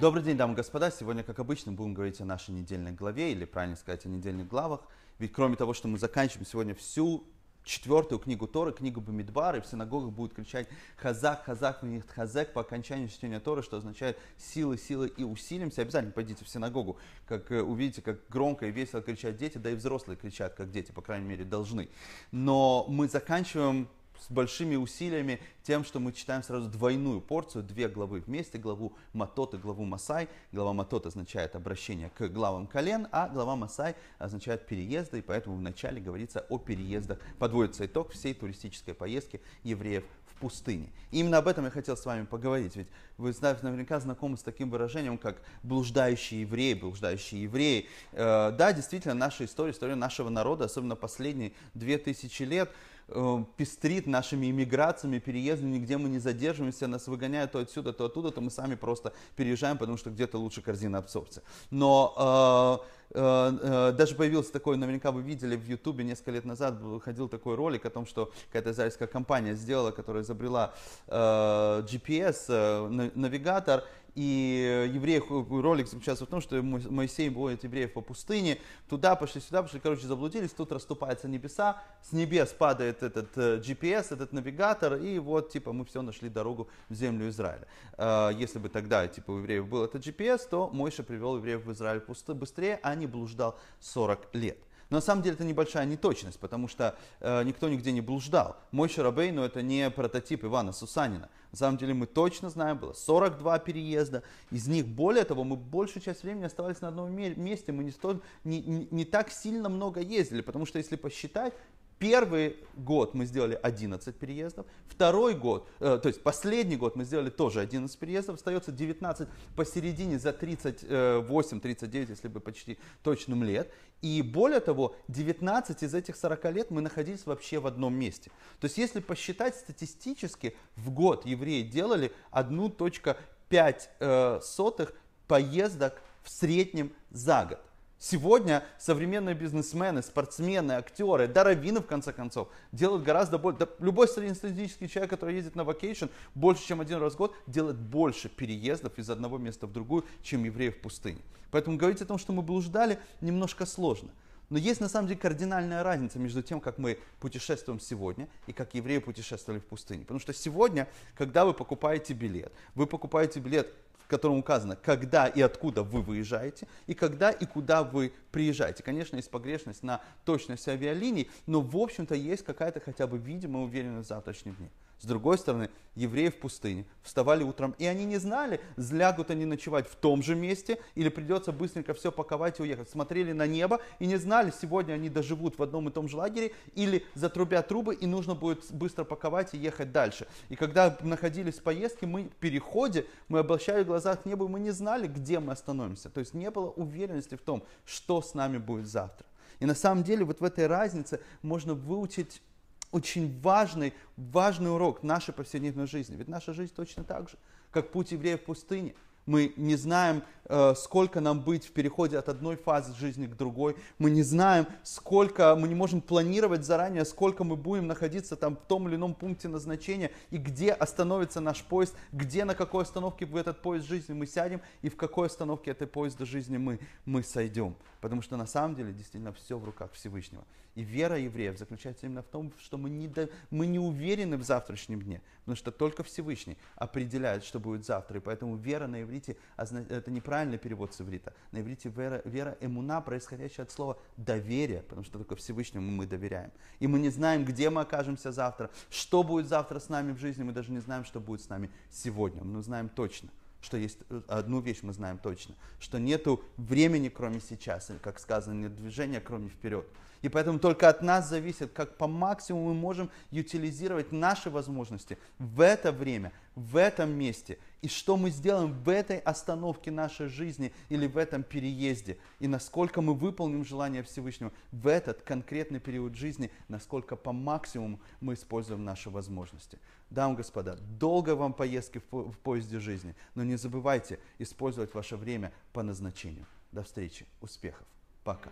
Добрый день, дамы и господа. Сегодня, как обычно, будем говорить о нашей недельной главе, или, правильно сказать, о недельных главах. Ведь кроме того, что мы заканчиваем сегодня всю четвертую книгу Торы, книгу Бамидбар, и в синагогах будут кричать «Хазак, Хазак, Хазак» по окончанию чтения Торы, что означает «силы, силы и усилимся». Обязательно пойдите в синагогу, как э, увидите, как громко и весело кричат дети, да и взрослые кричат, как дети, по крайней мере, должны. Но мы заканчиваем с большими усилиями тем, что мы читаем сразу двойную порцию, две главы вместе, главу Матот и главу Масай. Глава Матот означает обращение к главам колен, а глава Масай означает переезды, и поэтому вначале говорится о переездах. Подводится итог всей туристической поездки евреев в пустыне. И именно об этом я хотел с вами поговорить, ведь вы знаете наверняка знакомы с таким выражением, как блуждающие евреи, блуждающие евреи. Э, да, действительно, наша история, история нашего народа, особенно последние две тысячи лет, Э, пестрит нашими иммиграциями, переездами, нигде мы не задерживаемся, нас выгоняют то отсюда, то оттуда, то мы сами просто переезжаем, потому что где-то лучше корзина абсорбции. Но э, э, э даже появился такой, наверняка вы видели в Ютубе несколько лет назад, выходил такой ролик о том, что какая-то израильская компания сделала, которая изобрела э, GPS, э, навигатор, и э, евреев, э, ролик заключался в том, что Моисей будет евреев по пустыне, туда пошли, сюда пошли, короче, заблудились, тут расступаются небеса, с небес падает этот э, GPS, этот навигатор, и вот, типа, мы все нашли дорогу в землю Израиля. Если бы тогда, типа, у евреев был этот GPS, то Мойша привел евреев в Израиль быстрее, а не блуждал 40 лет. Но на самом деле это небольшая неточность, потому что э, никто нигде не блуждал. Мой шарабей, но ну, это не прототип Ивана Сусанина. На самом деле мы точно знаем, было 42 переезда. Из них, более того, мы большую часть времени оставались на одном месте. Мы не, столь, не, не, не так сильно много ездили, потому что если посчитать, Первый год мы сделали 11 переездов, второй год, э, то есть последний год мы сделали тоже 11 переездов, остается 19 посередине за 38-39, э, если бы почти точным лет. И более того, 19 из этих 40 лет мы находились вообще в одном месте. То есть если посчитать статистически, в год евреи делали 1.5 э, сотых поездок в среднем за год. Сегодня современные бизнесмены, спортсмены, актеры, даровины в конце концов, делают гораздо больше. Да любой среднестатистический человек, который ездит на вакейшн больше, чем один раз в год, делает больше переездов из одного места в другую, чем евреев в пустыне. Поэтому говорить о том, что мы блуждали, немножко сложно. Но есть на самом деле кардинальная разница между тем, как мы путешествуем сегодня и как евреи путешествовали в пустыне. Потому что сегодня, когда вы покупаете билет, вы покупаете билет в котором указано, когда и откуда вы выезжаете, и когда и куда вы приезжаете. Конечно, есть погрешность на точность авиалиний, но, в общем-то, есть какая-то хотя бы видимая уверенность в завтрашнем дне. С другой стороны, евреи в пустыне вставали утром, и они не знали, злягут они ночевать в том же месте, или придется быстренько все паковать и уехать. Смотрели на небо и не знали, сегодня они доживут в одном и том же лагере, или затрубят трубы, и нужно будет быстро паковать и ехать дальше. И когда находились в поездке, мы в переходе, мы обращали глаза к небу, и мы не знали, где мы остановимся. То есть не было уверенности в том, что с нами будет завтра. И на самом деле вот в этой разнице можно выучить очень важный, важный урок нашей повседневной жизни. Ведь наша жизнь точно так же, как путь евреев в пустыне. Мы не знаем Э, сколько нам быть в переходе от одной фазы жизни к другой. Мы не знаем, сколько, мы не можем планировать заранее, сколько мы будем находиться там в том или ином пункте назначения и где остановится наш поезд, где, на какой остановке в этот поезд жизни мы сядем и в какой остановке этой поезда жизни мы, мы сойдем. Потому что на самом деле действительно все в руках Всевышнего. И вера евреев заключается именно в том, что мы не, до, мы не уверены в завтрашнем дне, потому что только Всевышний определяет, что будет завтра. И поэтому вера на иврите это неправильно правильный перевод с иврита. На иврите вера, вера эмуна, происходящая от слова доверие, потому что только Всевышнему мы доверяем. И мы не знаем, где мы окажемся завтра, что будет завтра с нами в жизни, мы даже не знаем, что будет с нами сегодня. Мы знаем точно, что есть э, одну вещь мы знаем точно, что нету времени, кроме сейчас, или, как сказано, нет движения, кроме вперед. И поэтому только от нас зависит, как по максимуму мы можем утилизировать наши возможности в это время, в этом месте, и что мы сделаем в этой остановке нашей жизни или в этом переезде, и насколько мы выполним желание Всевышнего в этот конкретный период жизни, насколько по максимуму мы используем наши возможности. Дамы и господа, долго вам поездки в, в поезде жизни, но не забывайте использовать ваше время по назначению. До встречи, успехов, пока.